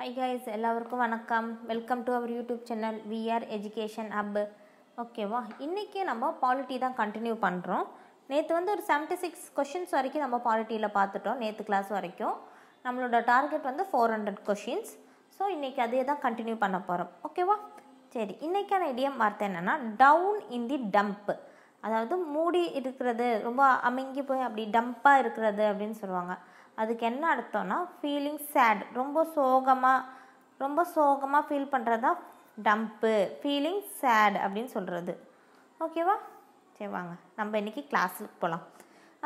high guys எல்லாருக்கும் வணக்கம் welcome to our YouTube channel VR education hub ஓகேவா இன்றைக்கி நம்ம பாலிட்டி தான் கண்டினியூ பண்ணுறோம் நேற்று வந்து ஒரு செவன்ட்டி சிக்ஸ் கொஷின்ஸ் வரைக்கும் நம்ம பாலிட்டியில் பார்த்துட்டோம் நேற்று கிளாஸ் வரைக்கும் நம்மளோட டார்கெட் வந்து ஃபோர் ஹண்ட்ரட் கொஷின்ஸ் ஸோ இன்றைக்கி அதே தான் கண்டினியூ பண்ண போகிறோம் ஓகேவா சரி இன்றைக்கான இடியம் வார்த்தை என்னென்னா டவுன் இன் தி டம்ப்பு அதாவது மூடி இருக்கிறது ரொம்ப அமுங்கி போய் அப்படி டம்ப்பாக இருக்கிறது அப்படின்னு சொல்லுவாங்க அதுக்கு என்ன அர்த்தம்னா ஃபீலிங் சேட் ரொம்ப சோகமாக ரொம்ப சோகமாக ஃபீல் பண்ணுறதா டம்ப்பு ஃபீலிங் சேட் அப்படின்னு சொல்கிறது ஓகேவா சரி வாங்க நம்ம இன்றைக்கி கிளாஸுக்கு போகலாம்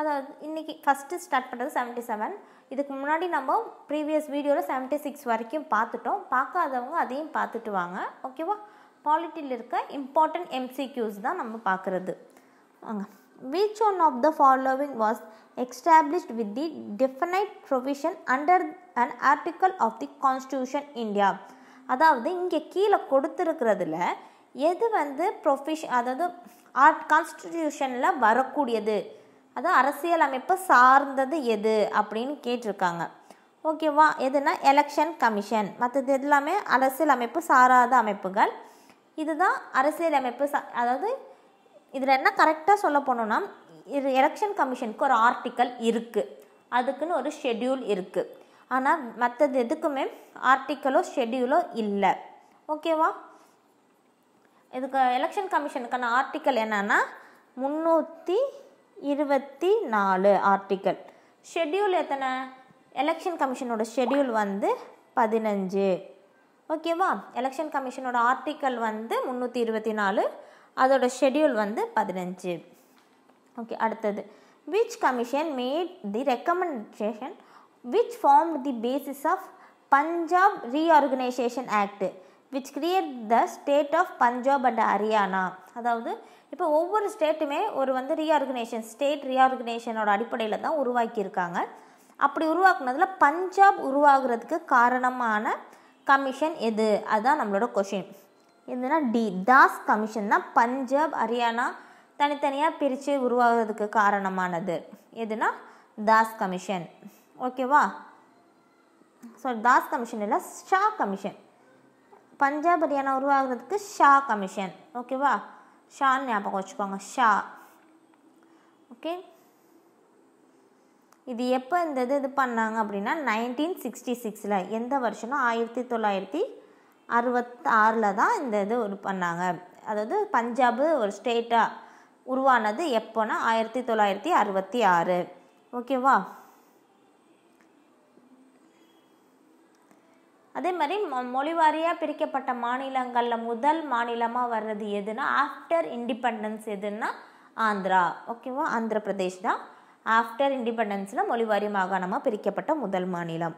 அதாவது இன்றைக்கி ஃபஸ்ட்டு ஸ்டார்ட் பண்ணுறது செவன்ட்டி செவன் இதுக்கு முன்னாடி நம்ம ப்ரீவியஸ் வீடியோவில் செவன்ட்டி சிக்ஸ் வரைக்கும் பார்த்துட்டோம் பார்க்காதவங்க அதையும் பார்த்துட்டு வாங்க ஓகேவா பாலிட்டியில் இருக்க இம்பார்ட்டண்ட் எம்சிக்யூஸ் தான் நம்ம பார்க்குறது வாங்க which one of the following was established with the definite provision under an article of the constitution India அதாவது இங்கே கீழே கொடுத்துருக்கிறதுல எது வந்து ப்ரொஃபிஷன் அதாவது ஆர்ட் கான்ஸ்டிடியூஷனில் வரக்கூடியது அதாவது அரசியல் அமைப்பு சார்ந்தது எது அப்படின்னு கேட்டிருக்காங்க ஓகேவா எதுனா எலெக்ஷன் கமிஷன் மற்றது எல்லாமே அரசியல் அமைப்பு சாராத அமைப்புகள் இதுதான் அரசியல் அமைப்பு அதாவது இதில் என்ன கரெக்டாக சொல்ல போனோன்னா இது எலெக்ஷன் கமிஷனுக்கு ஒரு ஆர்டிக்கல் இருக்குது அதுக்குன்னு ஒரு ஷெட்யூல் இருக்குது ஆனால் மற்றது எதுக்குமே ஆர்டிக்கலோ ஷெட்யூலோ இல்லை ஓகேவா இதுக்கு எலெக்ஷன் கமிஷனுக்கான ஆர்டிக்கல் என்னென்னா முந்நூற்றி இருபத்தி நாலு ஆர்டிக்கல் ஷெட்யூல் எத்தனை எலெக்ஷன் கமிஷனோட ஷெட்யூல் வந்து பதினஞ்சு ஓகேவா எலெக்ஷன் கமிஷனோட ஆர்டிக்கல் வந்து முந்நூற்றி இருபத்தி நாலு அதோட ஷெடியூல் வந்து பதினஞ்சு ஓகே அடுத்தது which commission made the recommendation which form the basis of Punjab reorganisation act which create the state of Punjab and Haryana அதாவது இப்போ ஒவ்வொரு ஸ்டேட்டுமே ஒரு வந்து ரீஆர்கனைசேஷன் ஸ்டேட் ரீஆர்கனைசேஷனோட அடிப்படையில் தான் உருவாக்கியிருக்காங்க அப்படி உருவாக்குனதில் பஞ்சாப் உருவாகிறதுக்கு காரணமான கமிஷன் எது அதுதான் நம்மளோட கொஷின் இருந்ததுன்னா டி தாஸ் கமிஷன் தான் பஞ்சாப் ஹரியானா தனித்தனியாக பிரித்து உருவாகிறதுக்கு காரணமானது எதுனா தாஸ் கமிஷன் ஓகேவா ஸோ தாஸ் கமிஷன் இல்லை ஷா கமிஷன் பஞ்சாப் ஹரியானா உருவாகிறதுக்கு ஷா கமிஷன் ஓகேவா ஷான்னு ஞாபகம் வச்சுக்கோங்க ஷா ஓகே இது எப்போ இந்த இது இது பண்ணாங்க அப்படின்னா நைன்டீன் சிக்ஸ்டி சிக்ஸில் எந்த வருஷம்னா ஆயிரத்தி தொள்ளாயிரத்தி அறுபத்தாறில் தான் இந்த இது ஒரு பண்ணாங்க அதாவது பஞ்சாபு ஒரு ஸ்டேட்டாக உருவானது எப்போனா ஆயிரத்தி தொள்ளாயிரத்தி அறுபத்தி ஆறு ஓகேவா அதே மாதிரி மொ மொழிவாரியாக பிரிக்கப்பட்ட மாநிலங்களில் முதல் மாநிலமாக வர்றது எதுனா ஆஃப்டர் இண்டிபெண்டன்ஸ் எதுன்னா ஆந்திரா ஓகேவா ஆந்திர பிரதேஷ் தான் ஆஃப்டர் இண்டிபெண்டன்ஸில் மொழிவாரி மாகாணமாக பிரிக்கப்பட்ட முதல் மாநிலம்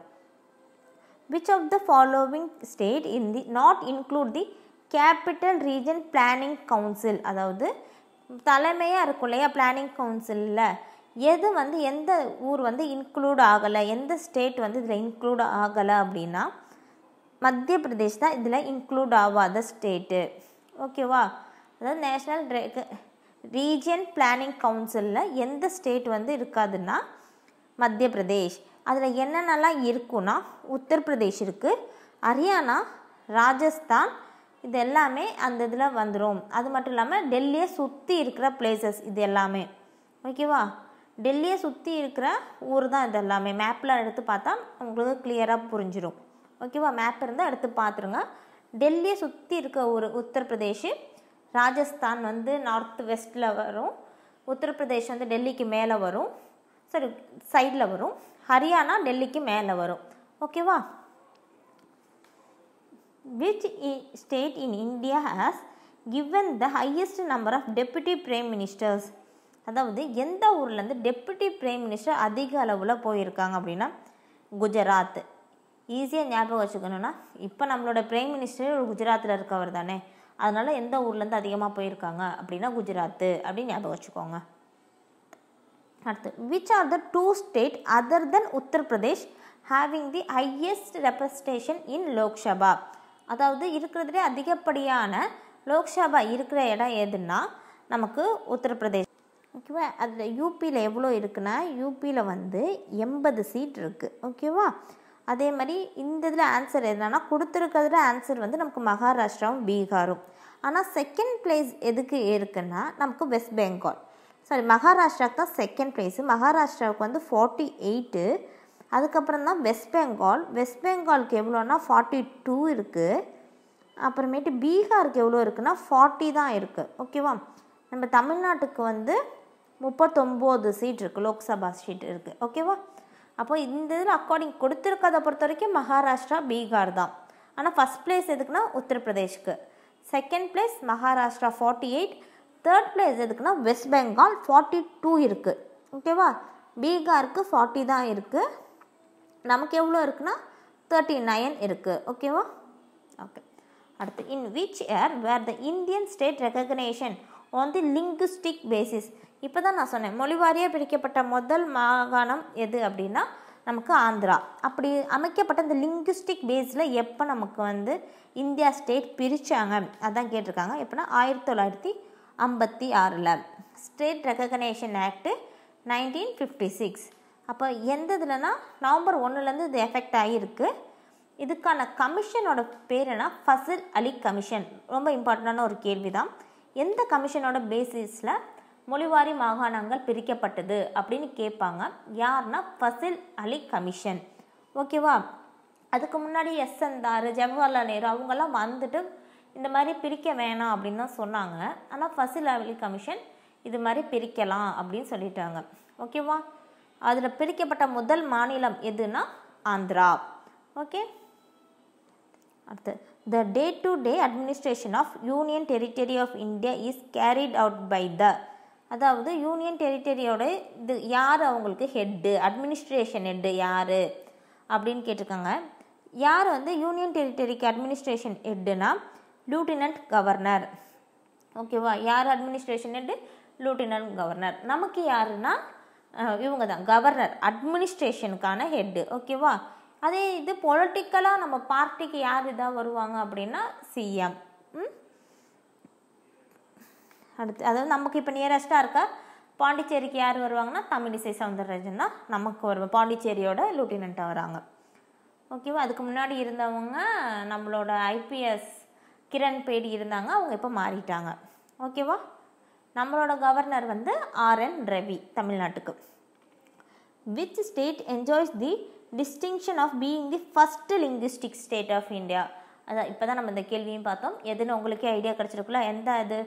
Which of the following state in the not include the capital region planning council அதாவது தலைமையாக இருக்கும் இல்லையா பிளானிங் கவுன்சிலில் எது வந்து எந்த ஊர் வந்து இன்க்ளூட் ஆகலை எந்த ஸ்டேட் வந்து இதில் இன்க்ளூட் ஆகலை அப்படின்னா மத்திய பிரதேஷ் தான் இதில் இன்க்ளூட் ஆகாத ஸ்டேட்டு ஓகேவா அதாவது நேஷ்னல் ரீஜியன் பிளானிங் கவுன்சிலில் எந்த ஸ்டேட் வந்து இருக்காதுன்னா மத்திய பிரதேஷ் அதில் என்னென்னலாம் இருக்குன்னா உத்தரப்பிரதேஷ் இருக்குது ஹரியானா ராஜஸ்தான் இது எல்லாமே அந்த இதில் வந்துடும் அது மட்டும் இல்லாமல் டெல்லியை சுற்றி இருக்கிற பிளேசஸ் இது எல்லாமே ஓகேவா டெல்லியை சுற்றி இருக்கிற ஊர் தான் இது எல்லாமே மேப்பில் எடுத்து பார்த்தா உங்களுக்கு கிளியராக புரிஞ்சிடும் ஓகேவா மேப் இருந்தால் எடுத்து பார்த்துருங்க டெல்லியை சுற்றி இருக்க ஊர் உத்தரப்பிரதேஷ் ராஜஸ்தான் வந்து நார்த் வெஸ்ட்டில் வரும் உத்தரப்பிரதேஷ் வந்து டெல்லிக்கு மேலே வரும் சரி சைடில் வரும் ஹரியானா டெல்லிக்கு மேலே வரும் ஓகேவா which state in India has given the highest number of deputy prime ministers அதாவது எந்த ஊர்லேருந்து டெப்புட்டி பிரைம் மினிஸ்டர் அதிக அளவில் போயிருக்காங்க அப்படின்னா குஜராத் ஈஸியாக ஞாபகம் வச்சுக்கணும்னா இப்போ நம்மளோட பிரைம் மினிஸ்டர் குஜராத்தில் இருக்கவர் தானே அதனால் எந்த ஊர்லேருந்து அதிகமாக போயிருக்காங்க அப்படின்னா குஜராத்து அப்படின்னு ஞாபகம் வச்சுக்கோங்க அடுத்து which are the two state other than Uttar Pradesh having the highest representation in Lok Sabha அதாவது இருக்கிறதுலே அதிகப்படியான லோக்சபா இருக்கிற இடம் எதுன்னா நமக்கு உத்தரப்பிரதேஷ் ஓகேவா அதில் யூபியில் எவ்வளோ இருக்குன்னா யூபியில் வந்து எண்பது சீட் இருக்குது ஓகேவா அதே மாதிரி இந்த இதில் ஆன்சர் என்னென்னா கொடுத்துருக்கிறதுல ஆன்சர் வந்து நமக்கு மகாராஷ்டிராவும் பீகாரும் ஆனால் செகண்ட் பிளேஸ் எதுக்கு இருக்குன்னா நமக்கு வெஸ்ட் பெங்கால் சாரி மகாராஷ்டிராவுக்கு தான் செகண்ட் ப்ரைஸு மகாராஷ்டிராவுக்கு வந்து ஃபார்ட்டி எயிட்டு அதுக்கப்புறம் தான் வெஸ்ட் பெங்கால் வெஸ்ட் பெங்காலுக்கு எவ்வளோன்னா ஃபார்ட்டி டூ இருக்குது அப்புறமேட்டு பீகாருக்கு எவ்வளோ இருக்குன்னா ஃபார்ட்டி தான் இருக்குது ஓகேவா நம்ம தமிழ்நாட்டுக்கு வந்து முப்பத்தொம்போது சீட் இருக்குது லோக்சபா சீட் இருக்குது ஓகேவா அப்போ இந்த இதில் அக்கார்டிங் கொடுத்துருக்கதை பொறுத்த வரைக்கும் மகாராஷ்டிரா பீகார் தான் ஆனால் ஃபஸ்ட் பிளேஸ் எதுக்குன்னா உத்தரப்பிரதேஷ்க்கு second place Maharashtra forty eight third place எதுக்குன்னா வெஸ்ட் பெங்கால் ஃபார்ட்டி டூ இருக்குது ஓகேவா பீகாருக்கு ஃபார்ட்டி தான் இருக்குது நமக்கு எவ்வளோ இருக்குன்னா தேர்ட்டி நைன் இருக்குது ஓகேவா ஓகே அடுத்து in which year were the Indian state recognition on the linguistic basis இப்போ தான் நான் சொன்னேன் மொழிவாரியாக பிரிக்கப்பட்ட முதல் மாகாணம் எது அப்படின்னா நமக்கு ஆந்திரா அப்படி அமைக்கப்பட்ட இந்த லிங்குஸ்டிக் பேஸில் எப்போ நமக்கு வந்து இந்தியா ஸ்டேட் பிரித்தாங்க அதான் கேட்டிருக்காங்க எப்போனா ஆயிரத்தி தொள்ளாயிரத்தி ஐம்பத்தி ஆறில் state recognition act nineteen fifty six அப்போ எந்த இதுலனா நவம்பர் ஒன்றுலேருந்து இது எஃபெக்ட் ஆகியிருக்கு இதுக்கான கமிஷனோட பேருனா ஃபசில் அலி கமிஷன் ரொம்ப இம்பார்ட்டண்டான ஒரு கேள்வி தான் எந்த கமிஷனோட பேசிஸில் மொழிவாரி மாகாணங்கள் பிரிக்கப்பட்டது அப்படின்னு கேட்பாங்க யார்னா ஃபசில் அலி கமிஷன் ஓகேவா அதுக்கு முன்னாடி எஸ் என் தாரு ஜவஹர்லால் நேரு அவங்கெல்லாம் வந்துட்டு இந்த மாதிரி பிரிக்க வேணாம் அப்படின்னு தான் சொன்னாங்க ஆனால் ஃபஸ்ட் லெவலி கமிஷன் இது மாதிரி பிரிக்கலாம் அப்படின்னு சொல்லிட்டாங்க ஓகேவா அதில் பிரிக்கப்பட்ட முதல் மாநிலம் எதுனா ஆந்திரா ஓகே அடுத்து the day to day administration of union territory of India is carried out by the அதாவது யூனியன் டெரிட்டரியோட இது யார் அவங்களுக்கு ஹெட்டு அட்மினிஸ்ட்ரேஷன் ஹெட்டு யார் அப்படின்னு கேட்டிருக்காங்க யார் வந்து யூனியன் டெரிட்டரிக்கு அட்மினிஸ்ட்ரேஷன் ஹெட்டுனா லூட்டினன்ட் கவர்னர் ஓகேவா யார் அட்மினிஸ்ட்ரேஷன் லூட்டினன்ட் கவர்னர் நமக்கு யாருன்னா இவங்க தான் கவர்னர் அட்மினிஸ்ட்ரேஷனுக்கான ஹெட்டு ஓகேவா அதே இது பொலிட்டிக்கலாக நம்ம பார்ட்டிக்கு யார் இதாக வருவாங்க அப்படின்னா சிஎம் அடுத்து அதாவது நமக்கு இப்போ நியரஸ்ட்டாக இருக்கா பாண்டிச்சேரிக்கு யார் வருவாங்கன்னா தமிழிசை சவுந்தரராஜன் தான் நமக்கு வருவோம் பாண்டிச்சேரியோட லூட்டினண்ட்டாக வராங்க ஓகேவா அதுக்கு முன்னாடி இருந்தவங்க நம்மளோட ஐபிஎஸ் கிரண் பேடி இருந்தாங்க அவங்க இப்போ மாறிட்டாங்க ஓகேவா நம்மளோட கவர்னர் வந்து ஆர்என் ரவி தமிழ்நாட்டுக்கு which state enjoys the distinction of being the first linguistic state of India அதான் இப்போ தான் நம்ம இந்த கேள்வியும் பார்த்தோம் எதுன்னு உங்களுக்கே ஐடியா கிடச்சிருக்குல்ல எந்த இது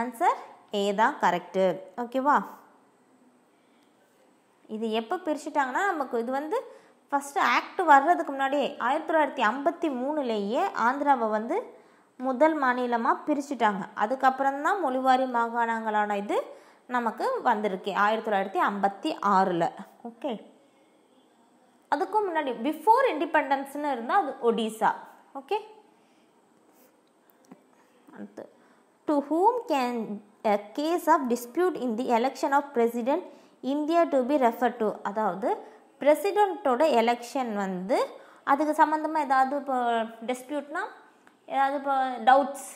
ஆன்சர் ஏ தான் கரெக்டு ஓகேவா இது எப்போ பிரிச்சுட்டாங்கன்னா நமக்கு இது வந்து ஃபஸ்ட்டு ஆக்ட் வர்றதுக்கு முன்னாடியே ஆயிரத்தி தொள்ளாயிரத்தி ஐம்பத்தி மூணுலேயே ஆந்திராவை வந்து முதல் மாநிலமாக பிரிச்சுட்டாங்க அதுக்கப்புறம் தான் மொழிவாரி மாகாணங்களான இது நமக்கு வந்திருக்கு ஆயிரத்தி தொள்ளாயிரத்தி ஐம்பத்தி ஆறில் ஓகே அதுக்கும் முன்னாடி பிஃபோர் இண்டிபெண்டன்ஸ்னு இருந்தால் அது ஒடிசா ஓகே அடுத்து to whom can case of dispute in the election of president India to be refer to அதாவது பிரசிடெண்ட்டோட எலெக்ஷன் வந்து அதுக்கு சம்மந்தமாக ஏதாவது இப்போ டிஸ்பியூட்னால் ஏதாவது இப்போ டவுட்ஸ்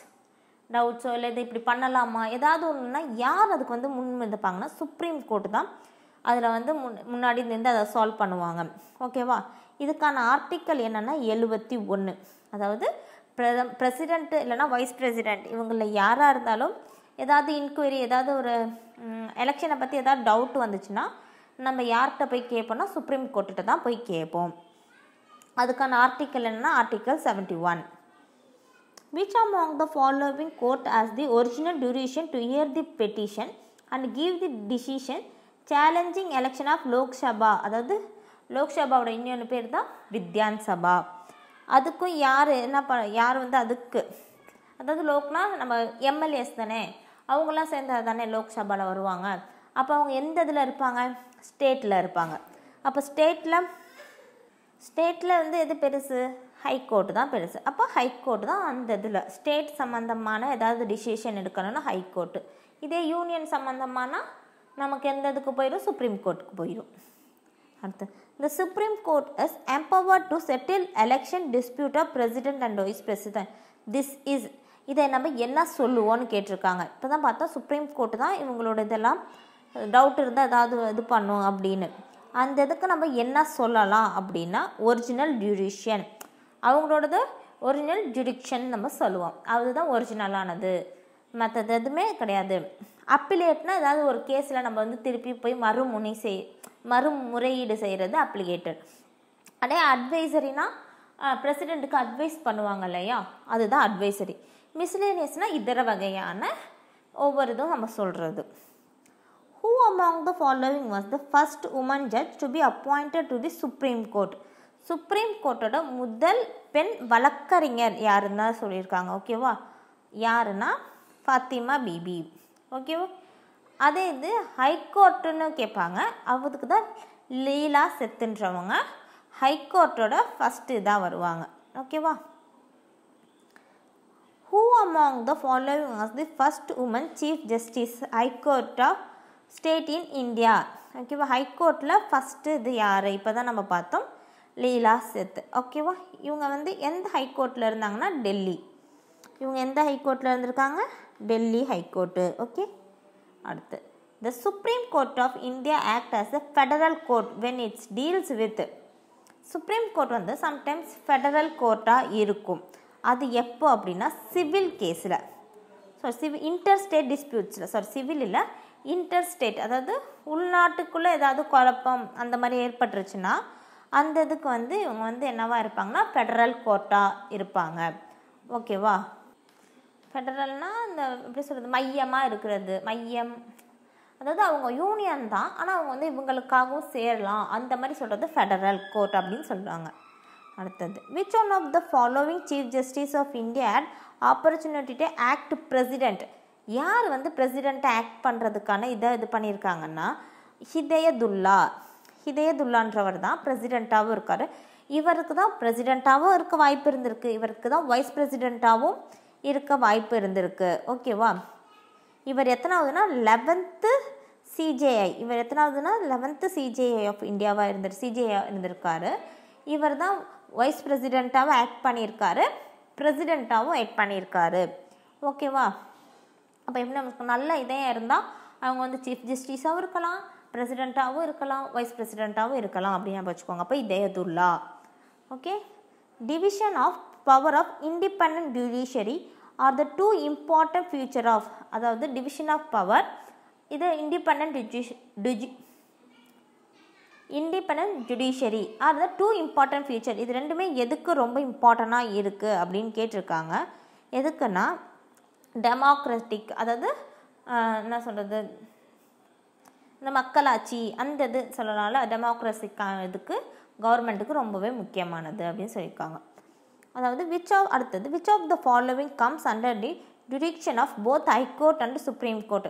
டவுட்ஸோ இல்லை இது இப்படி பண்ணலாமா ஏதாவது ஒன்றுனா யார் அதுக்கு வந்து முன்வந்துப்பாங்கன்னா சுப்ரீம் கோர்ட்டு தான் அதில் வந்து முன் முன்னாடி நின்று அதை சால்வ் பண்ணுவாங்க ஓகேவா இதுக்கான ஆர்டிக்கல் என்னென்னா எழுபத்தி ஒன்று அதாவது பிரதம் பிரசிடெண்ட்டு இல்லைனா வைஸ் பிரசிடெண்ட் இவங்களில் யாராக இருந்தாலும் ஏதாவது இன்கொயரி ஏதாவது ஒரு எலெக்ஷனை பற்றி ஏதாவது டவுட் வந்துச்சுன்னா நம்ம யார்கிட்ட போய் கேட்போம்னா சுப்ரீம் கோர்ட்டுகிட்ட தான் போய் கேட்போம் அதுக்கான ஆர்டிக்கல் என்னென்னா article seventy one which among the following court as the original duration to hear the petition and give the decision challenging election of Lok Sabha அதாவது லோக்சபாவோட இன்னொன்று பேர் தான் வித்யான் சபா அதுக்கும் யார் என்ன ப யார் வந்து அதுக்கு அதாவது லோக்னா நம்ம எம்எல்ஏஸ் தானே அவங்களாம் சேர்ந்தது தானே லோக்சபாவில் வருவாங்க அப்போ அவங்க எந்த இதில் இருப்பாங்க ஸ்டேட்டில் இருப்பாங்க அப்போ ஸ்டேட்டில் ஸ்டேட்டில் வந்து எது பெருசு ஹைகோர்ட்டு தான் பெருசு அப்போ ஹைகோர்ட்டு தான் அந்த இதில் ஸ்டேட் சம்மந்தமான ஏதாவது டிசிஷன் எடுக்கணும்னா ஹைகோர்ட்டு இதே யூனியன் சம்மந்தமானால் நமக்கு எந்த இதுக்கு போயிடும் சுப்ரீம் கோர்ட்டுக்கு போயிடும் அடுத்து இந்த supreme court is empower to settle election dispute of president and vice president this is இதை நம்ம என்ன சொல்லுவோன்னு கேட்டிருக்காங்க இப்போ தான் பார்த்தா சுப்ரீம் கோர்ட்டு தான் இவங்களோட இதெல்லாம் டவுட் இருந்தால் ஏதாவது இது பண்ணும் அப்படின்னு அந்த இதுக்கு நம்ம என்ன சொல்லலாம் அப்படின்னா ஒரிஜினல் டியூரிஷியன் அவங்களோடது ஒரிஜினல் ஜுடிக்ஷன் நம்ம சொல்லுவோம் அதுதான் ஒரிஜினலானது மற்றது எதுவுமே கிடையாது அப்பிலேட்னா ஏதாவது ஒரு கேஸில் நம்ம வந்து திருப்பி போய் மறுமுனை செய் மறுமுறையீடு செய்கிறது அப்ளிகேட்டட் அதே அட்வைசரினா ப்ரெசிடெண்ட்டுக்கு அட்வைஸ் பண்ணுவாங்க இல்லையா அதுதான் அட்வைசரி மிஸ்லேனியஸ்னால் இதர வகையான ஒவ்வொரு இதுவும் நம்ம சொல்கிறது who among the following was the first woman judge to be appointed to the supreme court supreme கோர்ட்டோட முதல் பெண் வழக்கறிஞர் யாருன்னு தான் சொல்லியிருக்காங்க ஓகேவா யாருன்னா ஃபாத்திமா பிபி ஓகேவா அதே இது ஹைகோர்ட்டுன்னு கேட்பாங்க அவருக்கு தான் லீலா செத்துன்றவங்க ஹைகோர்ட்டோட ஃபஸ்ட்டு இதாக வருவாங்க ஓகேவா who among the following as the first woman chief justice high court of state in India ஓகேவா ஹைகோர்ட்டில் ஃபஸ்ட்டு இது யார் இப்போ தான் நம்ம பார்த்தோம் லீலா செத்து ஓகேவா இவங்க வந்து எந்த ஹைகோர்ட்டில் இருந்தாங்கன்னா டெல்லி இவங்க எந்த ஹைகோர்ட்டில் இருந்திருக்காங்க டெல்லி ஹைகோர்ட்டு ஓகே அடுத்து the supreme court of India act as a federal court when it's deals with supreme court வந்து சம்டைம்ஸ் ஃபெடரல் கோர்ட்டாக இருக்கும் அது எப்போ அப்படின்னா சிவில் கேஸில் ஸோ சிவி இன்டர் ஸ்டேட் டிஸ்பியூட்ஸில் சாரி சிவில் இல்லை இன்டர் ஸ்டேட் அதாவது உள்நாட்டுக்குள்ளே ஏதாவது குழப்பம் அந்த மாதிரி ஏற்பட்டுருச்சுன்னா அந்த இதுக்கு வந்து இவங்க வந்து என்னவாக இருப்பாங்கன்னா ஃபெடரல் கோர்ட்டாக இருப்பாங்க ஓகேவா ஃபெடரல்னால் இந்த எப்படி சொல்கிறது மையமாக இருக்கிறது மையம் அதாவது அவங்க யூனியன் தான் ஆனால் அவங்க வந்து இவங்களுக்காகவும் சேரலாம் அந்த மாதிரி சொல்கிறது ஃபெடரல் கோர்ட் அப்படின்னு சொல்கிறாங்க அடுத்தது which one of the following chief justice of India at opportunity to act president யார் வந்து ப்ரெசிடெண்ட்டை ஆக்ட் பண்ணுறதுக்கான இதை இது பண்ணியிருக்காங்கன்னா ஹிதயதுல்லா ஹிதேதுல்லான்றவர் தான் பிரசிடெண்ட்டாகவும் இருக்கார் இவருக்கு தான் பிரசிடெண்ட்டாகவும் இருக்க வாய்ப்பு இருந்திருக்கு இவருக்கு தான் வைஸ் பிரசிடெண்ட்டாகவும் இருக்க வாய்ப்பு இருந்திருக்கு ஓகேவா இவர் எத்தனாவதுனா லெவன்த்து சிஜேஐ இவர் எத்தனாவதுனா லெவன்த்து சிஜேஐ ஆஃப் இந்தியாவாக இருந்தார் சிஜேஐ இருந்திருக்காரு இவர் தான் வைஸ் பிரசிடெண்ட்டாகவும் ஆக்ட் பண்ணியிருக்காரு பிரசிடெண்ட்டாகவும் ஆக்ட் பண்ணியிருக்காரு ஓகேவா அப்போ எப்படி நமக்கு நல்ல இதயம் இருந்தால் அவங்க வந்து சீஃப் ஜஸ்டிஸாகவும் இருக்கலாம் பிரசிடெண்ட்டாகவும் இருக்கலாம் வைஸ் பிரசிடெண்ட்டாகவும் இருக்கலாம் அப்படின்னு வச்சுக்கோங்க அப்போ Hidayatullah okay division of power of independent judiciary are the two important future of அதாவது டிவிஷன் ஆஃப் பவர் இது இண்டிபெண்ட் டிஜி independent judiciary are the two important future இது ரெண்டுமே எதுக்கு ரொம்ப இம்பார்ட்டண்ட்டாக இருக்குது அப்படின்னு கேட்டிருக்காங்க எதுக்குன்னா டெமோக்ராட்டிக் அதாவது என்ன சொல்கிறது இந்த மக்களாட்சி அந்த இது சொல்லலாம் டெமோக்ரஸிக்கான இதுக்கு கவர்மெண்ட்டுக்கு ரொம்பவே முக்கியமானது அப்படின்னு சொல்லியிருக்காங்க அதாவது விச் ஆஃப் அடுத்தது which of the following comes under the direction of both high court and supreme court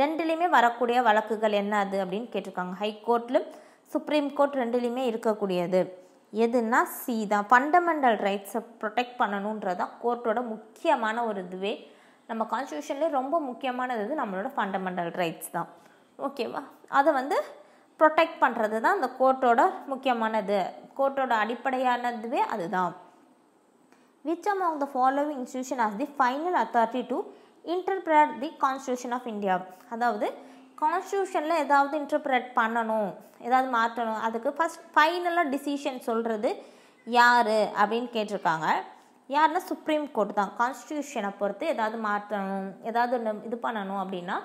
ரெண்டுலேயுமே வரக்கூடிய வழக்குகள் என்ன அது அப்படின்னு கேட்டிருக்காங்க ஹைகோர்ட்லையும் சுப்ரீம் கோர்ட் ரெண்டுலேயுமே இருக்கக்கூடியது எதுனா சி தான் ஃபண்டமெண்டல் ரைட்ஸை ப்ரொடெக்ட் பண்ணணுன்றது கோர்ட்டோட முக்கியமான ஒரு இதுவே நம்ம கான்ஸ்டியூஷன்லேயே ரொம்ப முக்கியமானது நம்மளோட ஃபண்டமெண்டல் ரைட்ஸ் தான் ஓகேவா அதை வந்து ப்ரொடெக்ட் பண்ணுறது தான் அந்த கோர்ட்டோட முக்கியமானது கோர்ட்டோட அடிப்படையானதுவே அதுதான் which among the following institution as the final authority to interpret the constitution of India அதாவது கான்ஸ்டியூஷனில் ஏதாவது இன்டர்பிரட் பண்ணணும் ஏதாவது மாற்றணும் அதுக்கு ஃபஸ்ட் ஃபைனலாக டிசிஷன் சொல்கிறது யார் அப்படின்னு கேட்டிருக்காங்க யாருன்னா சுப்ரீம் கோர்ட் தான் கான்ஸ்டியூஷனை பொறுத்து ஏதாவது மாற்றணும் ஏதாவது இது பண்ணணும் அப்படின்னா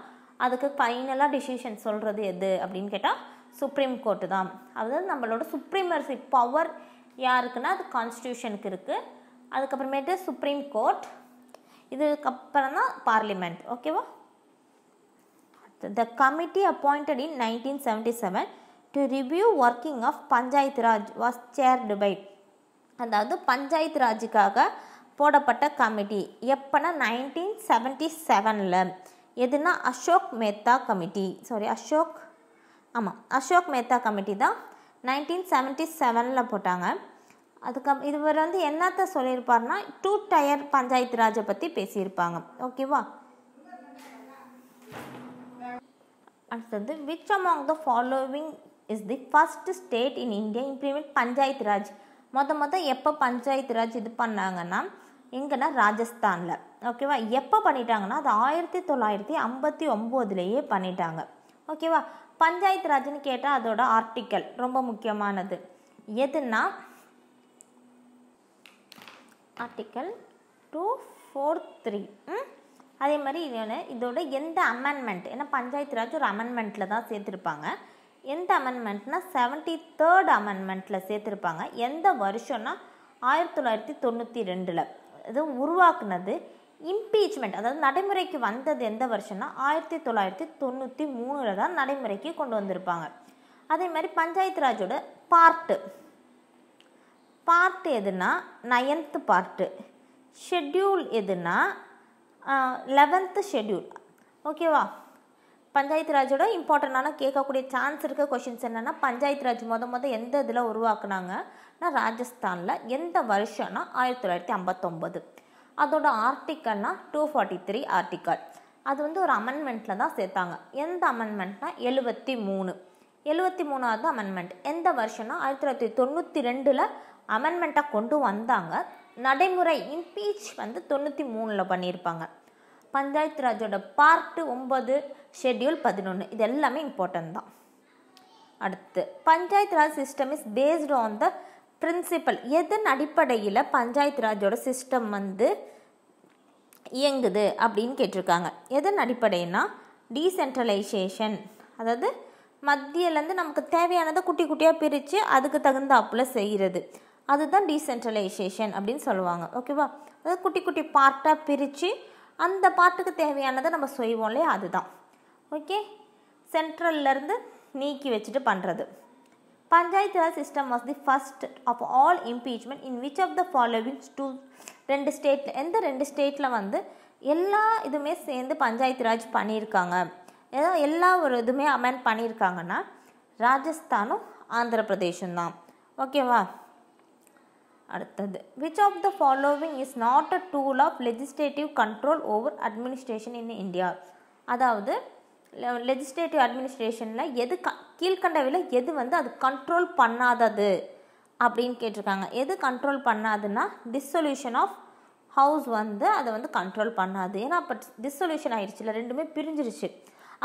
அதுக்கு ஃபைனலாக டிசிஷன் சொல்கிறது எது அப்படின்னு கேட்டால் சுப்ரீம் கோர்ட்டு தான் அதாவது நம்மளோட சுப்ரீமர்சி பவர் யாருக்குன்னா அது கான்ஸ்டியூஷனுக்கு இருக்குது அதுக்கப்புறமேட்டு சுப்ரீம் கோர்ட் இதுக்கப்புறம் தான் பார்லிமெண்ட் ஓகேவா the committee appointed in nineteen seventy seven to review working of panchayat raj was chaired by அதாவது பஞ்சாயத்து ராஜுக்காக போடப்பட்ட கமிட்டி எப்போனா நைன்டீன் செவன்ட்டி செவனில் எதுனா அசோக் மேத்தா கமிட்டி சாரி அசோக் ஆமாம் அசோக் மேத்தா கமிட்டி தான் நைன்டீன் செவன்ட்டி செவனில் போட்டாங்க அதுக்கு இவர் வந்து என்னத்தை சொல்லியிருப்பார்னா டூ டயர் பஞ்சாயத்து ராஜை பற்றி பேசியிருப்பாங்க ஓகேவா அடுத்தது which among the following is the first state in India implement panchayat raj மொத்த மொத்தம் எப்போ பஞ்சாயத்து ராஜ் இது பண்ணாங்கன்னா எங்கன்னா ராஜஸ்தானில் ஓகேவா எப்போ பண்ணிட்டாங்கன்னா அது ஆயிரத்தி தொள்ளாயிரத்தி ஐம்பத்தி ஒம்போதுலேயே பண்ணிட்டாங்க ஓகேவா பஞ்சாயத்து ராஜ்னு கேட்டால் அதோட ஆர்டிக்கல் ரொம்ப முக்கியமானது எதுனா ஆர்டிக்கல் டூ ஃபோர் த்ரீ அதே மாதிரி இது இதோட எந்த அமெண்ட்மெண்ட் ஏன்னா பஞ்சாயத்து ராஜ் ஒரு அமெண்ட்மெண்ட்டில் தான் சேர்த்துருப்பாங்க எந்த அமெண்ட்மெண்ட்னா செவன்டி தேர்ட் அமெண்ட்மெண்ட்டில் சேர்த்துருப்பாங்க எந்த வருஷம்னா ஆயிரத்தி தொள்ளாயிரத்தி தொண்ணூற்றி ரெண்டில் இது உருவாக்குனது இம்பீச்மெண்ட் அதாவது நடைமுறைக்கு வந்தது எந்த வருஷம்னா ஆயிரத்தி தொள்ளாயிரத்தி தொண்ணூற்றி மூணில் தான் நடைமுறைக்கு கொண்டு வந்திருப்பாங்க அதே மாதிரி பஞ்சாயத்து ராஜோட பார்ட்டு பார்ட்டு எதுனா நயன்த்து பார்ட்டு ஷெட்யூல் எதுனா லெவன்த்து ஷெட்யூல் ஓகேவா பஞ்சாயத்து ராஜோட இம்பார்ட்டண்டான கேட்கக்கூடிய சான்ஸ் இருக்க கொஷின்ஸ் என்னென்னா பஞ்சாயத்து ராஜ் மொத மொதல் எந்த இதில் உருவாக்குனாங்க நான் ராஜஸ்தானில் எந்த வருஷம்னா ஆயிரத்தி தொள்ளாயிரத்தி ஐம்பத்தொம்பது அதோட ஆர்டிக்கல்னால் டூ ஃபார்ட்டி த்ரீ ஆர்டிக்கல் அது வந்து ஒரு அமெண்ட்மெண்ட்டில் தான் சேர்த்தாங்க எந்த அமெண்ட்மெண்ட்னா எழுபத்தி மூணு எழுபத்தி மூணாவது அமெண்ட்மெண்ட் எந்த வருஷம்னா ஆயிரத்தி தொள்ளாயிரத்தி தொண்ணூற்றி ரெண்டில் அமெண்ட்மெண்ட்டாக கொண்டு வந்தாங்க நடைமுறை இம்பீச் வந்து தொண்ணூற்றி மூணில் பண்ணியிருப்பாங்க பஞ்சாயத்து ராஜோட பார்ட்டு ஒம்பது ஷெட்யூல் பதினொன்று இது எல்லாமே இம்பார்ட்டன்ட் தான் அடுத்து panchayat raj system is based on the principal எதன் அடிப்படையில் பஞ்சாயத்து ராஜோட சிஸ்டம் வந்து இயங்குது அப்படின்னு கேட்டிருக்காங்க எதன் அடிப்படைனா டீசென்ட்ரலைசேஷன் அதாவது மத்தியிலேருந்து நமக்கு தேவையானதை குட்டி குட்டியாக பிரித்து அதுக்கு தகுந்த அப்பில் செய்கிறது அதுதான் டீசென்ட்ரலைசேஷன் அப்படின்னு சொல்லுவாங்க ஓகேவா அதாவது குட்டி குட்டி பார்ட்டாக பிரித்து அந்த பாட்டுக்கு தேவையானதை நம்ம செய்வோம் இல்லையா அதுதான் ஓகே சென்ட்ரல்லேருந்து நீக்கி வச்சுட்டு பண்ணுறது panchayat raj system was the first of all impeachment in which of the following two ரெண்டு ஸ்டேட்டில் எந்த ரெண்டு ஸ்டேட்டில் வந்து எல்லா இதுவுமே சேர்ந்து பஞ்சாயத்து ராஜ் பண்ணியிருக்காங்க ஏதோ எல்லா ஒரு இதுவுமே அமெண்ட் பண்ணியிருக்காங்கன்னா ராஜஸ்தானும் ஆந்திர பிரதேசம்தான் தான் ஓகேவா அடுத்தது which of the following is not a tool of legislative control over administration in India அதாவது லெஜிஸ்லேட்டிவ் அட்மினிஸ்ட்ரேஷனில் எது க கீழ்கண்டவில் எது வந்து அது கண்ட்ரோல் பண்ணாதது அப்படின்னு கேட்டிருக்காங்க எது கண்ட்ரோல் பண்ணாதுன்னா டிஸ்சொல்யூஷன் ஆஃப் ஹவுஸ் வந்து அதை வந்து கண்ட்ரோல் பண்ணாது ஏன்னா அப்போ டிஸ்சொல்யூஷன் இல்லை ரெண்டுமே பிரிஞ்சிருச்சு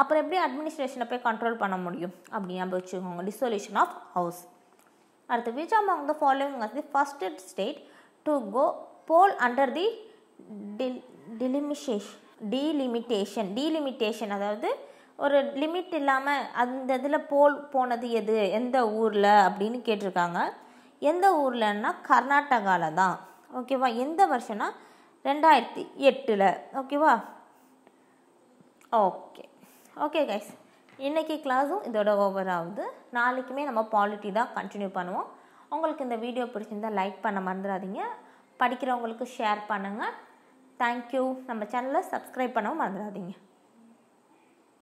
அப்புறம் எப்படி அட்மினிஸ்ட்ரேஷனை போய் கண்ட்ரோல் பண்ண முடியும் அப்படின்னு நம்ம வச்சுக்கோங்க டிஸ்சொல்யூஷன் ஆஃப் ஹவுஸ் அடுத்து which among the following was the first state to go poll under the delimitation delimitation delimitation அதாவது ஒரு லிமிட் இல்லாமல் அந்த இதில் போல் போனது எது எந்த ஊரில் அப்படின்னு கேட்டிருக்காங்க எந்த ஊர்லன்னா கர்நாடகாவில் தான் ஓகேவா எந்த வருஷம்னா ரெண்டாயிரத்தி எட்டில் ஓகேவா ஓகே ஓகே கைஸ் இன்றைக்கி கிளாஸும் இதோட ஓவர் ஆகுது நாளைக்குமே நம்ம பாலிட்டி தான் கண்டினியூ பண்ணுவோம் உங்களுக்கு இந்த வீடியோ பிடிச்சிருந்தால் லைக் பண்ண மறந்துடாதீங்க படிக்கிறவங்களுக்கு ஷேர் பண்ணுங்கள் தேங்க்யூ நம்ம சேனலை சப்ஸ்கிரைப் பண்ணவும் மறந்துடாதீங்க